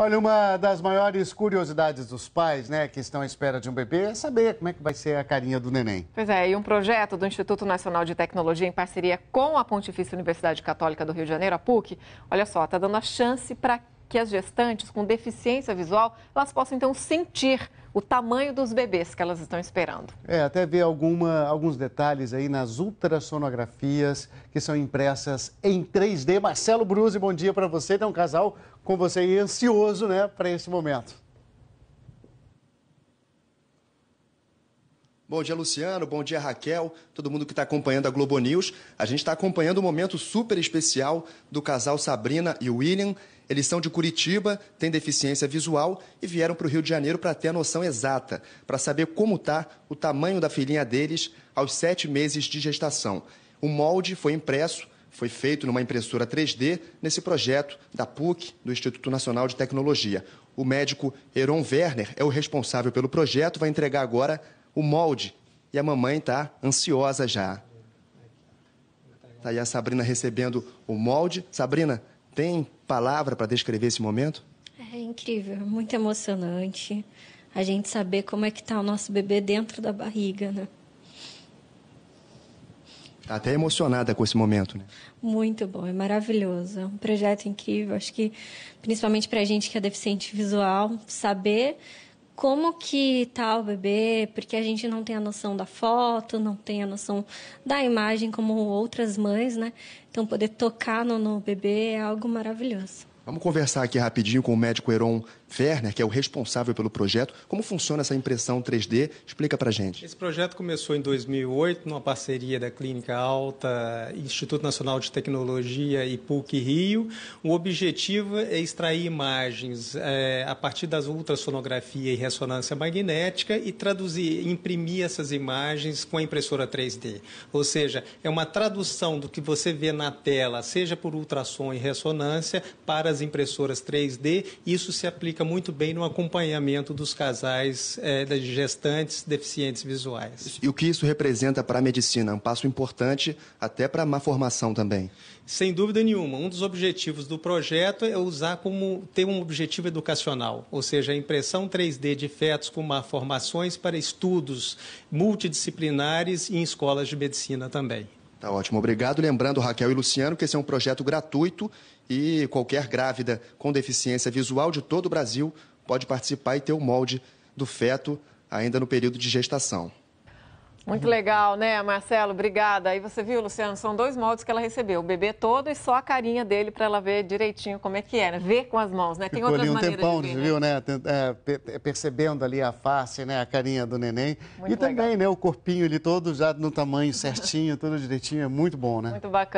Olha, uma das maiores curiosidades dos pais, né, que estão à espera de um bebê, é saber como é que vai ser a carinha do neném. Pois é, e um projeto do Instituto Nacional de Tecnologia em parceria com a Pontifícia Universidade Católica do Rio de Janeiro, a PUC, olha só, está dando a chance para que as gestantes com deficiência visual elas possam então sentir o tamanho dos bebês que elas estão esperando. É, até ver alguma, alguns detalhes aí nas ultrassonografias que são impressas em 3D. Marcelo Bruzzi, bom dia para você. Tem um casal com você aí ansioso, né, para esse momento. Bom dia, Luciano. Bom dia, Raquel. Todo mundo que está acompanhando a Globo News. A gente está acompanhando um momento super especial do casal Sabrina e William. Eles são de Curitiba, têm deficiência visual e vieram para o Rio de Janeiro para ter a noção exata, para saber como está o tamanho da filhinha deles aos sete meses de gestação. O molde foi impresso, foi feito numa impressora 3D nesse projeto da PUC, do Instituto Nacional de Tecnologia. O médico Heron Werner é o responsável pelo projeto, vai entregar agora o molde. E a mamãe está ansiosa já. Está aí a Sabrina recebendo o molde. Sabrina, tem palavra para descrever esse momento? É incrível, é muito emocionante. A gente saber como é que está o nosso bebê dentro da barriga, né? Tá até emocionada com esse momento, né? Muito bom, é maravilhoso. É um projeto incrível. Acho que, principalmente para a gente que é deficiente visual, saber como que tá o bebê, porque a gente não tem a noção da foto, não tem a noção da imagem como outras mães, né? Então poder tocar no, no bebê é algo maravilhoso. Vamos conversar aqui rapidinho com o médico Heron Werner, que é o responsável pelo projeto. Como funciona essa impressão 3D? Explica para gente. Esse projeto começou em 2008, numa parceria da Clínica Alta, Instituto Nacional de Tecnologia e PUC Rio. O objetivo é extrair imagens é, a partir das ultrassonografia e ressonância magnética e traduzir, imprimir essas imagens com a impressora 3D. Ou seja, é uma tradução do que você vê na tela, seja por ultrassom e ressonância, para as impressoras 3D. Isso se aplica fica muito bem no acompanhamento dos casais é, das gestantes deficientes visuais. E o que isso representa para a medicina? Um passo importante até para a má formação também. Sem dúvida nenhuma. Um dos objetivos do projeto é usar como ter um objetivo educacional, ou seja, a impressão 3D de fetos com formações para estudos multidisciplinares e em escolas de medicina também. Tá ótimo, obrigado. Lembrando, Raquel e Luciano, que esse é um projeto gratuito e qualquer grávida com deficiência visual de todo o Brasil pode participar e ter o molde do feto ainda no período de gestação. Muito uhum. legal, né, Marcelo? Obrigada. Aí você viu, Luciano, são dois moldes que ela recebeu. O bebê todo e só a carinha dele para ela ver direitinho como é que é, né? Ver com as mãos, né? Tem Ficou outras ali um tempão, ver, viu, né? né? É, percebendo ali a face, né? A carinha do neném. Muito e legal. também, né? O corpinho ali todo já no tamanho certinho, tudo direitinho. É muito bom, né? Muito bacana.